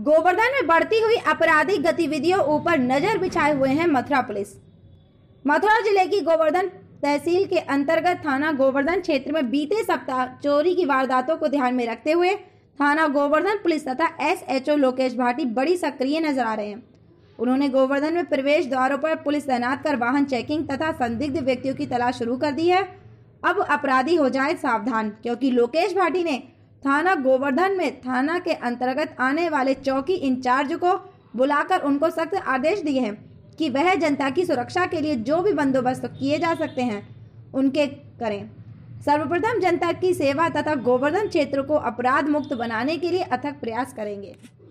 गोवर्धन में बढ़ती हुई आपराधिक गतिविधियों ऊपर नजर बिछाए हुए हैं मथुरा पुलिस मथुरा जिले की गोवर्धन तहसील के अंतर्गत थाना गोवर्धन क्षेत्र में बीते सप्ताह चोरी की वारदातों को ध्यान में रखते हुए थाना गोवर्धन पुलिस तथा एस ओ लोकेश भाटी बड़ी सक्रिय नजर आ रहे हैं उन्होंने गोवर्धन में प्रवेश द्वारों पर पुलिस तैनात कर वाहन चेकिंग तथा संदिग्ध व्यक्तियों की तलाश शुरू कर दी है अब अपराधी हो जाए सावधान क्योंकि लोकेश भाटी ने थाना गोवर्धन में थाना के अंतर्गत आने वाले चौकी इंचार्ज को बुलाकर उनको सख्त आदेश दिए हैं कि वह जनता की सुरक्षा के लिए जो भी बंदोबस्त किए जा सकते हैं उनके करें सर्वप्रथम जनता की सेवा तथा गोवर्धन क्षेत्र को अपराध मुक्त बनाने के लिए अथक प्रयास करेंगे